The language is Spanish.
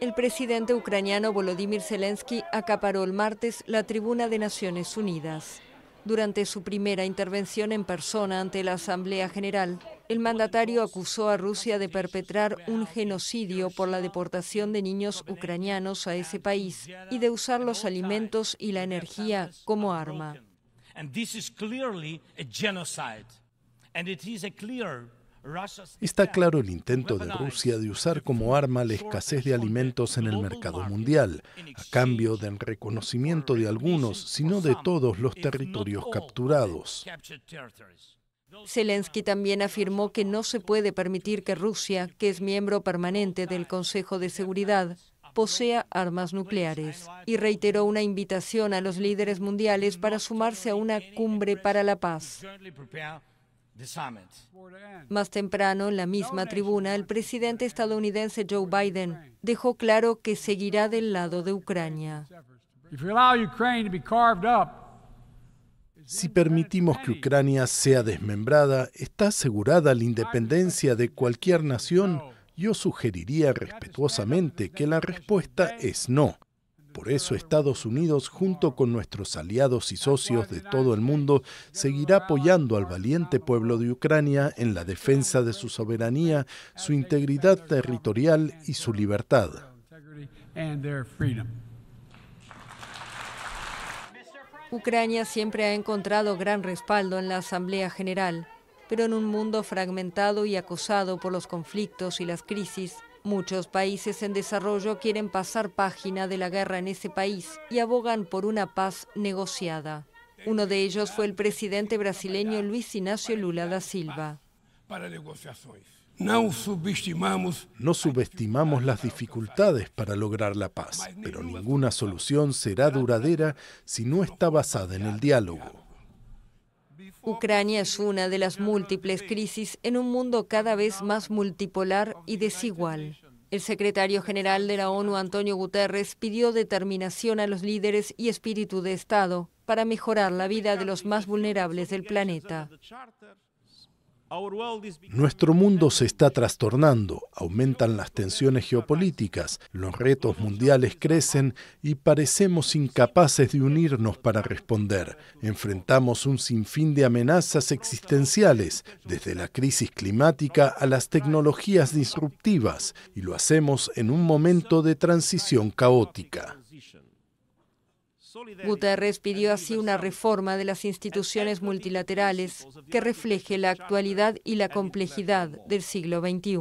El presidente ucraniano Volodymyr Zelensky acaparó el martes la tribuna de Naciones Unidas. Durante su primera intervención en persona ante la Asamblea General, el mandatario acusó a Rusia de perpetrar un genocidio por la deportación de niños ucranianos a ese país y de usar los alimentos y la energía como arma. Está claro el intento de Rusia de usar como arma la escasez de alimentos en el mercado mundial, a cambio del reconocimiento de algunos, sino de todos, los territorios capturados. Zelensky también afirmó que no se puede permitir que Rusia, que es miembro permanente del Consejo de Seguridad, posea armas nucleares y reiteró una invitación a los líderes mundiales para sumarse a una cumbre para la paz. Más temprano, en la misma tribuna, el presidente estadounidense Joe Biden dejó claro que seguirá del lado de Ucrania. Si permitimos que Ucrania sea desmembrada, está asegurada la independencia de cualquier nación. Yo sugeriría respetuosamente que la respuesta es no. Por eso Estados Unidos, junto con nuestros aliados y socios de todo el mundo, seguirá apoyando al valiente pueblo de Ucrania en la defensa de su soberanía, su integridad territorial y su libertad. Ucrania siempre ha encontrado gran respaldo en la Asamblea General pero en un mundo fragmentado y acosado por los conflictos y las crisis, Muchos países en desarrollo quieren pasar página de la guerra en ese país y abogan por una paz negociada. Uno de ellos fue el presidente brasileño Luis Ignacio Lula da Silva. subestimamos, no subestimamos las dificultades para lograr la paz, pero ninguna solución será duradera si no está basada en el diálogo. Ucrania es una de las múltiples crisis en un mundo cada vez más multipolar y desigual. El secretario general de la ONU, Antonio Guterres, pidió determinación a los líderes y espíritu de Estado para mejorar la vida de los más vulnerables del planeta. Nuestro mundo se está trastornando, aumentan las tensiones geopolíticas, los retos mundiales crecen y parecemos incapaces de unirnos para responder. Enfrentamos un sinfín de amenazas existenciales, desde la crisis climática a las tecnologías disruptivas, y lo hacemos en un momento de transición caótica. Guterres pidió así una reforma de las instituciones multilaterales que refleje la actualidad y la complejidad del siglo XXI.